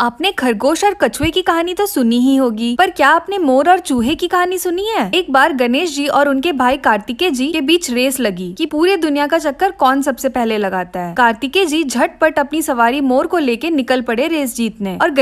आपने खरगोश और कछुए की कहानी तो सुनी ही होगी पर क्या आपने मोर और चूहे की कहानी सुनी है एक बार गणेश जी और उनके भाई कार्तिकेय जी के बीच रेस लगी कि पूरे दुनिया का चक्कर कौन सबसे पहले लगाता है कार्तिकेय जी झटपट अपनी सवारी मोर को लेके निकल पड़े रेस जीतने और